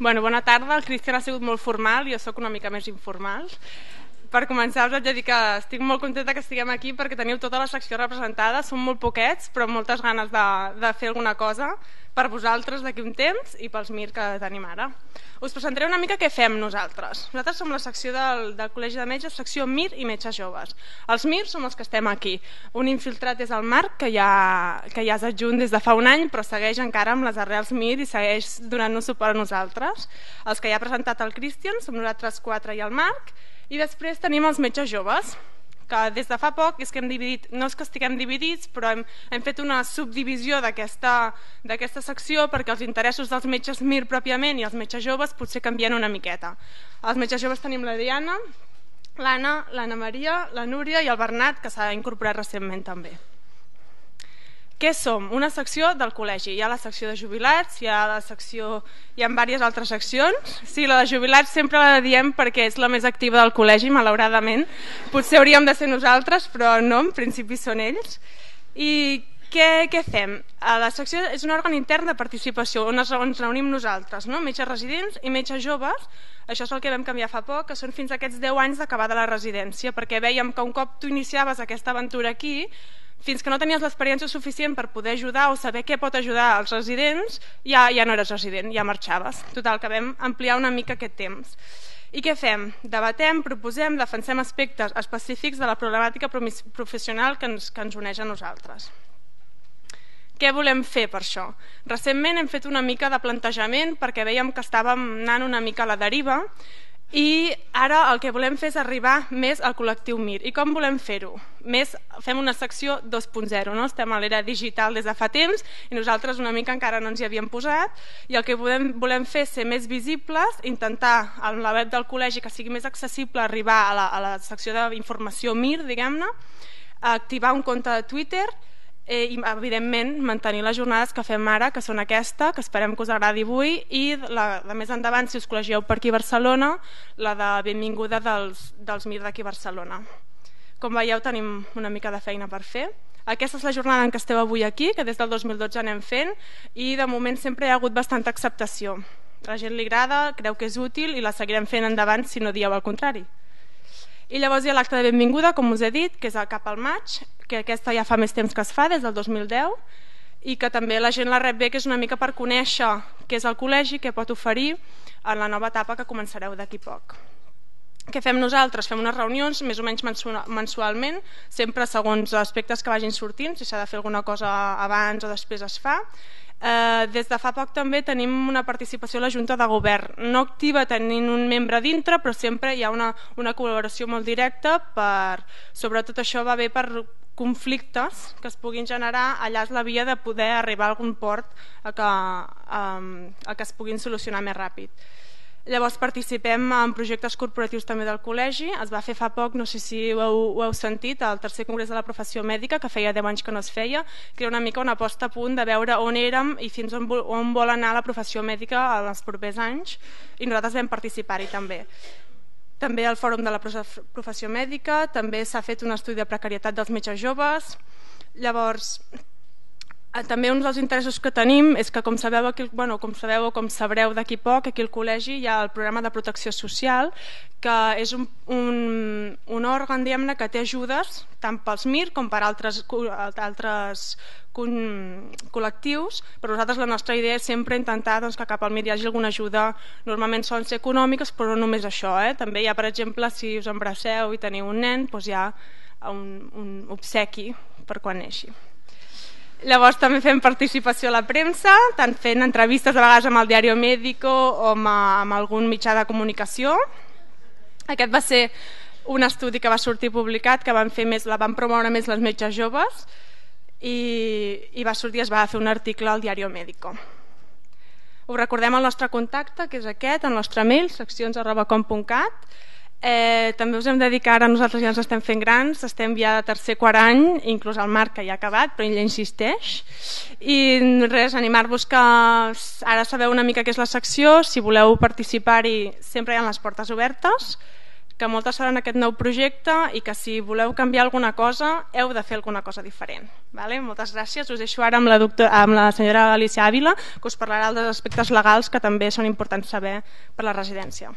Bueno, bona tarda, el Cristian ha sigut molt formal, jo sóc una mica més informal. Per començar us haig de dir que estic molt contenta que estiguem aquí perquè teniu tota la secció representada, som molt poquets però amb moltes ganes de, de fer alguna cosa per vosaltres d'aquí un temps i pels MIR que tenim ara. Us presentaré una mica què fem nosaltres. Nosaltres som la secció del, del Col·legi de Metges, secció MIR i Metges Joves. Els MIR som els que estem aquí. Un infiltrat és el Marc, que ja, que ja és adjunt des de fa un any, però segueix encara amb les arrels MIR i segueix donant-nos suport a nosaltres. Els que ja ha presentat el Christian som nosaltres quatre i el Marc, i després tenim els metges joves, que des de fa poc és que hem dividit, no és que estiguem dividits, però hem, hem fet una subdivisió d'aquesta secció perquè els interessos dels metges MIR pròpiament i els metges joves potser canvien una miqueta. Els metges joves tenim la Diana, l'Anna, l'Anna Maria, la Núria i el Bernat, que s'ha incorporat recentment també. Què som? Una secció del col·legi. Hi ha la secció de jubilats, hi ha la secció... hi ha diverses altres seccions. Sí, la de jubilats sempre la diem perquè és la més activa del col·legi, malauradament. Potser hauríem de ser nosaltres, però no, en principi són ells. I què, què fem? A la secció és un òrgan intern de participació on ens, on ens reunim nosaltres, no? metges residents i metges joves. Això és el que vam canviar fa poc, que són fins a aquests 10 anys d'acabar de la residència, perquè veiem que un cop tu iniciaves aquesta aventura aquí, fins que no tenies l'experiència suficient per poder ajudar o saber què pot ajudar als residents, ja, ja no eres resident, ja marxaves. Total, que vam ampliar una mica aquest temps. I què fem? Debatem, proposem, defensem aspectes específics de la problemàtica professional que ens, que ens uneix a nosaltres. Què volem fer per això? Recentment hem fet una mica de plantejament perquè veiem que estàvem anant una mica a la deriva i ara el que volem fer és arribar més al col·lectiu MIR. I com volem fer-ho? Més fem una secció 2.0, no? estem a l'era digital des de fa temps i nosaltres una mica encara no ens hi havíem posat i el que volem, volem fer és ser més visibles, intentar amb la web del col·legi que sigui més accessible arribar a la, a la secció d'informació MIR, diguem-ne, activar un compte de Twitter i eh, i evidentment mantenir les jornades que fem ara, que són aquesta, que esperem que us agradi avui, i la, la més endavant, si us col·legieu per aquí a Barcelona, la de benvinguda dels, dels MIR d'aquí a Barcelona. Com veieu, tenim una mica de feina per fer. Aquesta és la jornada en què esteu avui aquí, que des del 2012 anem fent, i de moment sempre hi ha hagut bastanta acceptació. La gent li agrada, creu que és útil i la seguirem fent endavant si no dieu el contrari. I llavors hi ha l'acte de benvinguda, com us he dit, que és cap al maig, que aquesta ja fa més temps que es fa, des del 2010, i que també la gent la rep bé, que és una mica per conèixer què és el col·legi, què pot oferir en la nova etapa que començareu d'aquí poc. Què fem nosaltres? Fem unes reunions més o menys mensualment, sempre segons aspectes que vagin sortint, si s'ha de fer alguna cosa abans o després es fa, Eh, des de fa poc també tenim una participació a la Junta de Govern. No activa tenint un membre dintre, però sempre hi ha una, una col·laboració molt directa, per, sobretot això va bé per conflictes que es puguin generar, allà és la via de poder arribar a algun port a que, a, a que es puguin solucionar més ràpid. Llavors participem en projectes corporatius també del col·legi. Es va fer fa poc, no sé si ho heu, ho heu sentit, al tercer congrés de la professió mèdica, que feia 10 anys que no es feia, que era una mica una aposta a punt de veure on érem i fins on, on vol anar la professió mèdica en els propers anys, i nosaltres vam participar-hi també també el Fòrum de la Professió Mèdica, també s'ha fet un estudi de precarietat dels metges joves. Llavors, Eh, també un dels interessos que tenim és que, com sabeu, aquí, bueno, com sabeu o com sabreu d'aquí poc, aquí al col·legi hi ha el programa de protecció social, que és un, un, un òrgan diemne que té ajudes tant pels MIR com per altres, altres col·lectius, però nosaltres la nostra idea és sempre intentar doncs, que cap al MIR hi hagi alguna ajuda, normalment són ser econòmiques, però no només això, eh? també hi ha, per exemple, si us embraceu i teniu un nen, doncs hi ha un, un obsequi per quan neixi. Llavors també fem participació a la premsa, tant fent entrevistes a vegades amb el diari Médico o amb, amb algun mitjà de comunicació. Aquest va ser un estudi que va sortir publicat, que van fer més, la van promoure més les metges joves i, i va sortir, es va fer un article al diari Médico. Us recordem el nostre contacte, que és aquest, el nostre mail, seccions.com.cat Eh, també us hem de dir que ara nosaltres ja ens estem fent grans, estem ja de tercer, quart any, inclús el Marc que ja ha acabat, però ell insisteix. I res, animar-vos que ara sabeu una mica què és la secció, si voleu participar-hi sempre hi ha les portes obertes, que moltes seran aquest nou projecte i que si voleu canviar alguna cosa heu de fer alguna cosa diferent. Vale? Moltes gràcies, us deixo ara amb la, doctor, amb la senyora Alicia Ávila que us parlarà dels aspectes legals que també són importants saber per la residència.